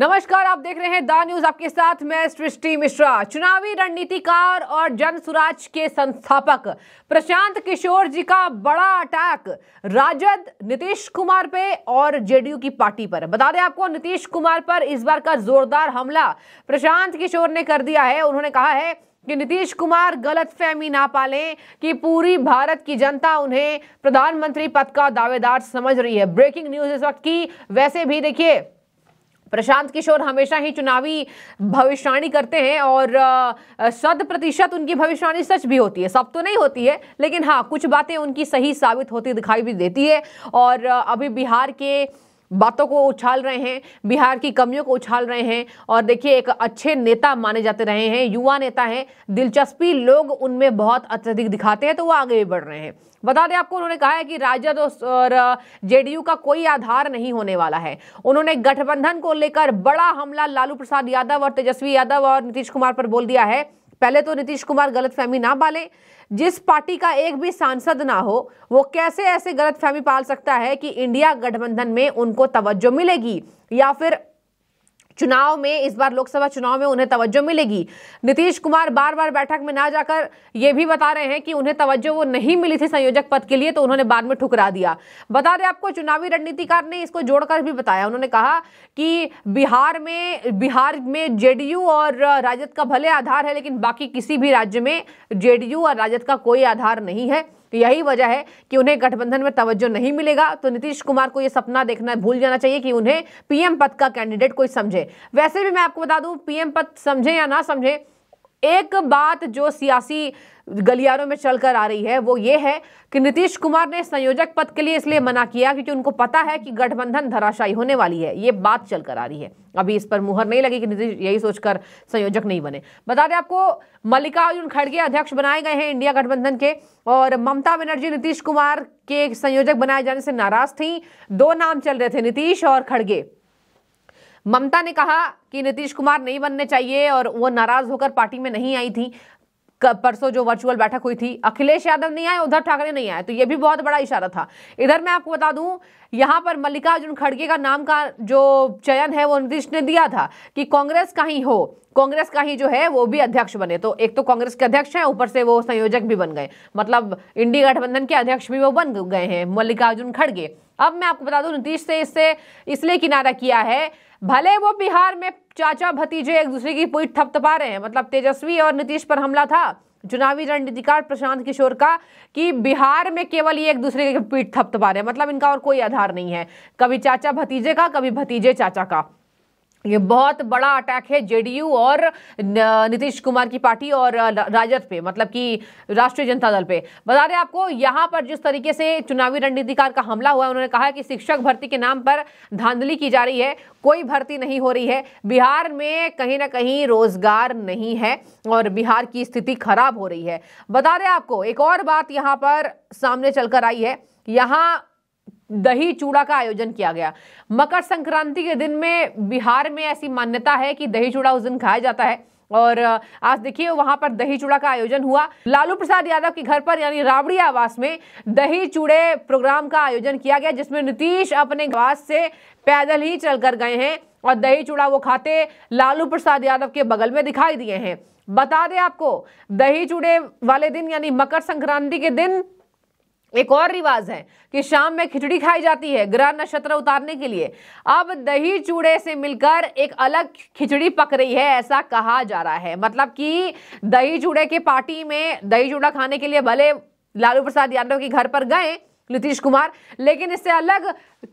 नमस्कार आप देख रहे हैं द न्यूज आपके साथ मैं सृष्टि मिश्रा चुनावी रणनीतिकार और जन सुराज के संस्थापक प्रशांत किशोर जी का बड़ा अटैक राजद नीतीश कुमार पे और जेडीयू की पार्टी पर बता दें आपको नीतीश कुमार पर इस बार का जोरदार हमला प्रशांत किशोर ने कर दिया है उन्होंने कहा है कि नीतीश कुमार गलत फहमी ना पालें कि पूरी भारत की जनता उन्हें प्रधानमंत्री पद का दावेदार समझ रही है ब्रेकिंग न्यूज इस वक्त की वैसे भी देखिए प्रशांत किशोर हमेशा ही चुनावी भविष्यवाणी करते हैं और शत प्रतिशत उनकी भविष्यवाणी सच भी होती है सब तो नहीं होती है लेकिन हाँ कुछ बातें उनकी सही साबित होती दिखाई भी देती है और अभी बिहार के बातों को उछाल रहे हैं बिहार की कमियों को उछाल रहे हैं और देखिए एक अच्छे नेता माने जाते रहे हैं युवा नेता हैं दिलचस्पी लोग उनमें बहुत अत्यधिक दिखाते हैं तो वो आगे भी बढ़ रहे हैं बता दें आपको उन्होंने कहा है कि राजद और जेडीयू का कोई आधार नहीं होने वाला है उन्होंने गठबंधन को लेकर बड़ा हमला लालू प्रसाद यादव और तेजस्वी यादव और नीतीश कुमार पर बोल दिया है पहले तो नीतीश कुमार गलतफहमी ना पाले जिस पार्टी का एक भी सांसद ना हो वो कैसे ऐसे गलतफहमी पाल सकता है कि इंडिया गठबंधन में उनको तवज्जो मिलेगी या फिर चुनाव में इस बार लोकसभा चुनाव में उन्हें तवज्जो मिलेगी नीतीश कुमार बार बार बैठक में ना जाकर यह भी बता रहे हैं कि उन्हें तवज्जो वो नहीं मिली थी संयोजक पद के लिए तो उन्होंने बाद में ठुकरा दिया बता दें आपको चुनावी रणनीतिकार ने इसको जोड़कर भी बताया उन्होंने कहा कि बिहार में बिहार में जेडीयू और राजद का भले आधार है लेकिन बाकी किसी भी राज्य में जेडीयू और राजद का कोई आधार नहीं है तो यही वजह है कि उन्हें गठबंधन में तवज्जो नहीं मिलेगा तो नीतीश कुमार को यह सपना देखना भूल जाना चाहिए कि उन्हें पीएम पद का कैंडिडेट कोई समझे वैसे भी मैं आपको बता दूं पीएम पद समझे या ना समझे एक बात जो सियासी गलियारों में चलकर आ रही है वो ये है कि नीतीश कुमार ने संयोजक पद के लिए इसलिए मना किया क्योंकि उनको पता है कि गठबंधन धराशायी होने वाली है ये बात चलकर आ रही है अभी इस पर मुहर नहीं लगी कि नीतीश यही सोचकर संयोजक नहीं बने बता दें आपको मल्लिकार्जुन खड़गे अध्यक्ष बनाए गए हैं इंडिया गठबंधन के और ममता बनर्जी नीतीश कुमार के संयोजक बनाए जाने से नाराज थी दो नाम चल रहे थे नीतीश और खड़गे ममता ने कहा कि नीतीश कुमार नहीं बनने चाहिए और वो नाराज होकर पार्टी में नहीं आई थी परसों जो वर्चुअल बैठक हुई थी अखिलेश यादव नहीं आए उद्धव ठाकरे नहीं आए तो ये भी बहुत बड़ा इशारा था इधर मैं आपको बता दूं यहाँ पर मल्लिकार्जुन खड़गे का नाम का जो चयन है वो नीतीश ने दिया था कि कांग्रेस का ही हो कांग्रेस का ही जो है वो भी अध्यक्ष बने तो एक तो कांग्रेस के अध्यक्ष हैं ऊपर से वो संयोजक भी बन गए मतलब इंडी गठबंधन के अध्यक्ष भी वो बन गए हैं मल्लिकार्जुन खड़गे अब मैं आपको बता दूं नीतीश से इससे इसलिए किनारा किया है भले वो बिहार में चाचा भतीजे एक दूसरे की पूरी थपथपा रहे हैं मतलब तेजस्वी और नीतीश पर हमला था चुनावी रणनीतिकार प्रशांत किशोर का कि बिहार में केवल ये एक दूसरे के पीठ थपथपा रहे हैं मतलब इनका और कोई आधार नहीं है कभी चाचा भतीजे का कभी भतीजे चाचा का ये बहुत बड़ा अटैक है जेडीयू और नीतीश कुमार की पार्टी और राजद पे मतलब कि राष्ट्रीय जनता दल पे बता दें आपको यहाँ पर जिस तरीके से चुनावी रणनीतिकार का हमला हुआ है उन्होंने कहा कि शिक्षक भर्ती के नाम पर धांधली की जा रही है कोई भर्ती नहीं हो रही है बिहार में कहीं ना कहीं रोजगार नहीं है और बिहार की स्थिति खराब हो रही है बता दें आपको एक और बात यहाँ पर सामने चलकर आई है यहाँ दही चूड़ा का आयोजन किया गया मकर संक्रांति के दिन में बिहार में ऐसी मान्यता है कि दही चूड़ा उस दिन खाया जाता है और आज देखिए वहां पर दही चूड़ा का आयोजन हुआ लालू प्रसाद यादव के घर पर यानी राबड़ी आवास में दही चूड़े प्रोग्राम का आयोजन किया गया जिसमें नीतीश अपने आवास से पैदल ही चलकर गए हैं और दही चूड़ा वो खाते लालू प्रसाद यादव के बगल में दिखाई दिए हैं बता दें आपको दही चूड़े वाले दिन यानी मकर संक्रांति के दिन एक और रिवाज है कि शाम में खिचड़ी खाई जाती है ग्रह नक्षत्र उतारने के लिए अब दही चूड़े से मिलकर एक अलग खिचड़ी पक रही है ऐसा कहा जा रहा है मतलब कि दही चूड़े के पार्टी में दही चूड़ा खाने के लिए भले लालू प्रसाद यादव के घर पर गए नीतीश कुमार लेकिन इससे अलग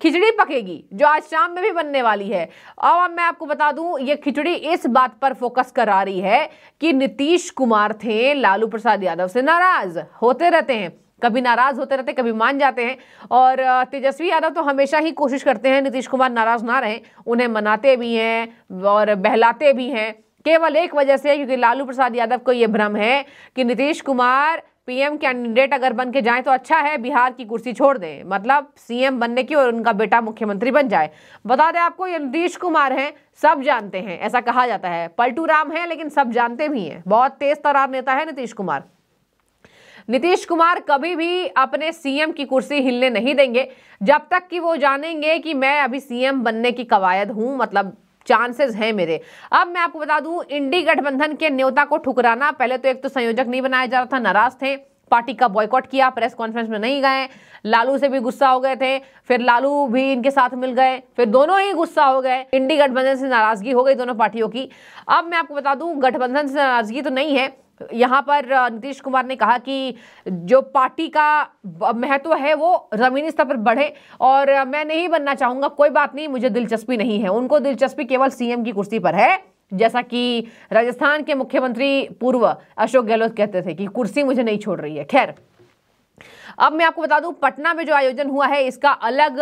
खिचड़ी पकेगी जो आज शाम में भी बनने वाली है और अब मैं आपको बता दूं ये खिचड़ी इस बात पर फोकस करा रही है कि नीतीश कुमार थे लालू प्रसाद यादव से नाराज होते रहते हैं कभी नाराज़ होते रहते कभी मान जाते हैं और तेजस्वी यादव तो हमेशा ही कोशिश करते हैं नीतीश कुमार नाराज़ ना रहें उन्हें मनाते भी हैं और बहलाते भी हैं केवल एक वजह से क्योंकि लालू प्रसाद यादव को ये भ्रम है कि नीतीश कुमार पीएम कैंडिडेट अगर बन के जाए तो अच्छा है बिहार की कुर्सी छोड़ दें मतलब सीएम बनने की और उनका बेटा मुख्यमंत्री बन जाए बता दें आपको ये नीतीश कुमार हैं सब जानते हैं ऐसा कहा जाता है पलटू राम है लेकिन सब जानते भी हैं बहुत तेज तरार नेता है नीतीश कुमार नीतीश कुमार कभी भी अपने सीएम की कुर्सी हिलने नहीं देंगे जब तक कि वो जानेंगे कि मैं अभी सीएम बनने की कवायद हूं मतलब चांसेस हैं मेरे अब मैं आपको बता दूं इंडी गठबंधन के न्योता को ठुकराना पहले तो एक तो संयोजक नहीं बनाया जा रहा था नाराज थे पार्टी का बॉयकॉट किया प्रेस कॉन्फ्रेंस में नहीं गए लालू से भी गुस्सा हो गए थे फिर लालू भी इनके साथ मिल गए फिर दोनों ही गुस्सा हो गए इंडी गठबंधन से नाराजगी हो गई दोनों पार्टियों की अब मैं आपको बता दूं गठबंधन से नाराजगी तो नहीं है यहाँ पर नीतीश कुमार ने कहा कि जो पार्टी का महत्व है वो ज़मीनी स्तर पर बढ़े और मैं नहीं बनना चाहूंगा कोई बात नहीं मुझे दिलचस्पी नहीं है उनको दिलचस्पी केवल सीएम की कुर्सी पर है जैसा कि राजस्थान के मुख्यमंत्री पूर्व अशोक गहलोत कहते थे कि कुर्सी मुझे नहीं छोड़ रही है खैर अब मैं आपको बता दूं पटना में जो आयोजन हुआ है इसका अलग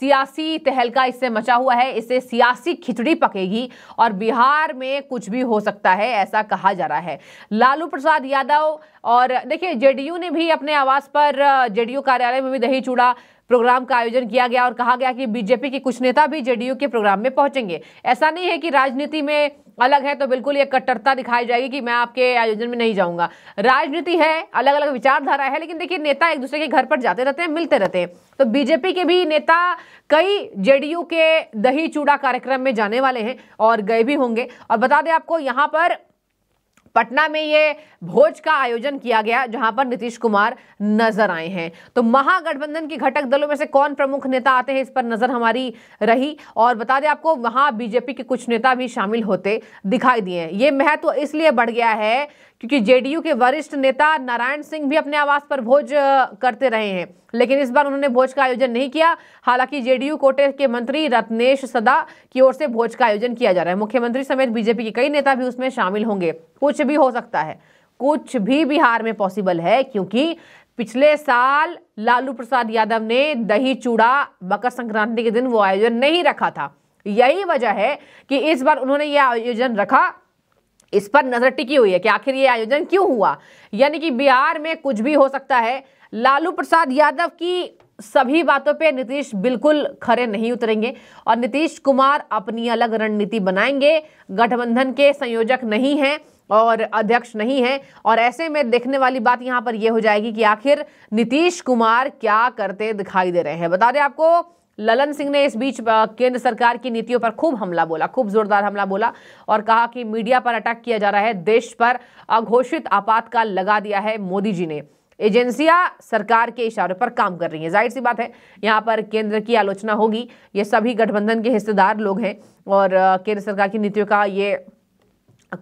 सियासी तहलका इससे मचा हुआ है इससे सियासी खिचड़ी पकेगी और बिहार में कुछ भी हो सकता है ऐसा कहा जा रहा है लालू प्रसाद यादव और देखिए जेडीयू ने भी अपने आवास पर जेडीयू कार्यालय में भी दही चूड़ा प्रोग्राम का आयोजन किया गया और कहा गया कि बीजेपी के कुछ नेता भी जेडीयू के प्रोग्राम में पहुंचेंगे ऐसा नहीं है कि राजनीति में अलग है तो बिल्कुल ये कट्टरता दिखाई जाएगी कि मैं आपके आयोजन में नहीं जाऊंगा राजनीति है अलग अलग विचारधारा है लेकिन देखिए नेता एक दूसरे के घर पर जाते रहते हैं मिलते रहते हैं तो बीजेपी के भी नेता कई जेडीयू के दही चूड़ा कार्यक्रम में जाने वाले हैं और गए भी होंगे और बता दें आपको यहाँ पर पटना में ये भोज का आयोजन किया गया जहां पर नीतीश कुमार नजर आए हैं तो महागठबंधन के घटक दलों में से कौन प्रमुख नेता आते हैं इस पर नजर हमारी रही और बता दें आपको वहां बीजेपी के कुछ नेता भी शामिल होते दिखाई दिए ये महत्व इसलिए बढ़ गया है क्योंकि जेडीयू के वरिष्ठ नेता नारायण सिंह भी अपने आवास पर भोज करते रहे हैं लेकिन इस बार उन्होंने भोज का आयोजन नहीं किया हालांकि जेडीयू कोटे के मंत्री रत्नेश सदा की ओर से भोज का आयोजन किया जा रहा है मुख्यमंत्री समेत बीजेपी के कई नेता भी उसमें शामिल होंगे कुछ भी हो सकता है कुछ भी बिहार में पॉसिबल है क्योंकि पिछले साल लालू प्रसाद यादव ने दही चूड़ा मकर संक्रांति के दिन वो आयोजन नहीं रखा था यही वजह है कि इस बार उन्होंने यह आयोजन रखा इस पर नजर टिकी हुई है कि आखिर ये आयोजन क्यों हुआ यानी कि बिहार में कुछ भी हो सकता है लालू प्रसाद यादव की सभी बातों पे नीतीश बिल्कुल खरे नहीं उतरेंगे और नीतीश कुमार अपनी अलग रणनीति बनाएंगे गठबंधन के संयोजक नहीं हैं और अध्यक्ष नहीं हैं और ऐसे में देखने वाली बात यहाँ पर यह हो जाएगी कि आखिर नीतीश कुमार क्या करते दिखाई दे रहे हैं बता दें आपको ललन सिंह ने इस बीच केंद्र सरकार की नीतियों पर खूब हमला बोला खूब जोरदार हमला बोला और कहा कि मीडिया पर अटैक किया जा रहा है देश पर अघोषित आपातकाल लगा दिया है मोदी जी ने एजेंसियां सरकार के इशारे पर काम कर रही हैं जाहिर सी बात है यहाँ पर केंद्र की आलोचना होगी ये सभी गठबंधन के हिस्सेदार लोग हैं और केंद्र सरकार की नीतियों का ये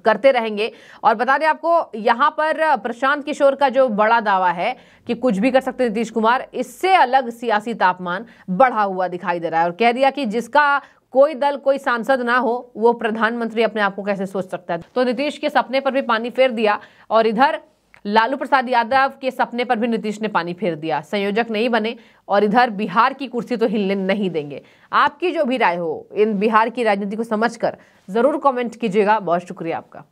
करते रहेंगे और बता दें आपको यहाँ पर प्रशांत किशोर का जो बड़ा दावा है कि कुछ भी कर सकते नीतीश कुमार इससे अलग सियासी तापमान बढ़ा हुआ दिखाई दे रहा है और कह दिया कि जिसका कोई दल कोई सांसद ना हो वो प्रधानमंत्री अपने आप को कैसे सोच सकता है तो नीतीश के सपने पर भी पानी फेर दिया और इधर लालू प्रसाद यादव के सपने पर भी नीतीश ने पानी फेर दिया संयोजक नहीं बने और इधर बिहार की कुर्सी तो हिलने नहीं देंगे आपकी जो भी राय हो इन बिहार की राजनीति को समझकर ज़रूर कमेंट कीजिएगा बहुत शुक्रिया आपका